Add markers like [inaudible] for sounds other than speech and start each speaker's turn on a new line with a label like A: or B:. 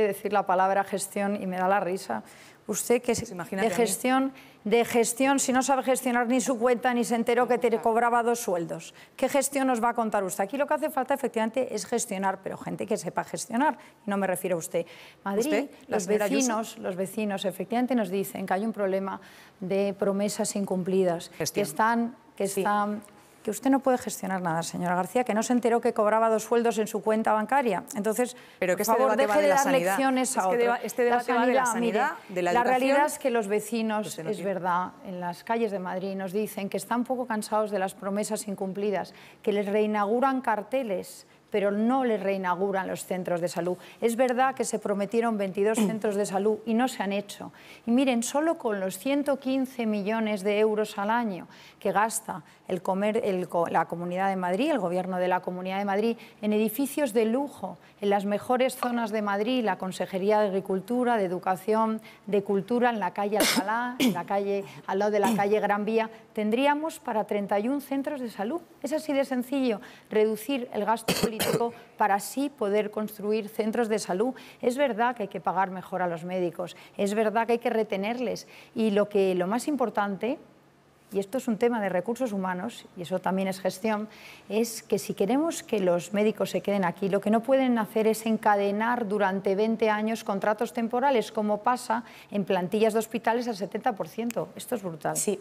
A: decir la palabra gestión y me da la risa. Usted que imagina de gestión, de gestión, si no sabe gestionar ni su cuenta ni se enteró que te cobraba dos sueldos, ¿qué gestión nos va a contar usted? Aquí lo que hace falta efectivamente es gestionar, pero gente que sepa gestionar, no me refiero a usted. Madrid, los vecinos, los vecinos efectivamente nos dicen que hay un problema de promesas incumplidas, que están que están que usted no puede gestionar nada, señora García, que no se enteró que cobraba dos sueldos en su cuenta bancaria. Entonces, que por este favor, deje de, dar lecciones a Este debate la de la sanidad, la, realidad es que los vecinos, es verdad, en las calles de Madrid nos dicen que están poco cansados de las promesas incumplidas, que les reinauguran carteles pero no le reinauguran los centros de salud. Es verdad que se prometieron 22 [clears throat] centros de salud y no se han hecho. Y miren, solo con los 115 millones de euros al año que gasta el la Comunidad de Madrid, el Gobierno de la Comunidad de Madrid, en edificios de lujo, en las mejores zonas de Madrid, la Consejería de Agricultura, de Educación, de Cultura, en la calle Alcalá, en la calle, al lado de la calle Gran Vía, tendríamos para 31 centros de salud. Es así de sencillo reducir el gasto político para así poder construir centros de salud. Es verdad que hay que pagar mejor a los médicos, es verdad que hay que retenerles y lo, que, lo más importante y esto es un tema de recursos humanos, y eso también es gestión, es que si queremos que los médicos se queden aquí, lo que no pueden hacer es encadenar durante 20 años contratos temporales, como pasa en plantillas de hospitales al 70%. Esto es brutal. Sí.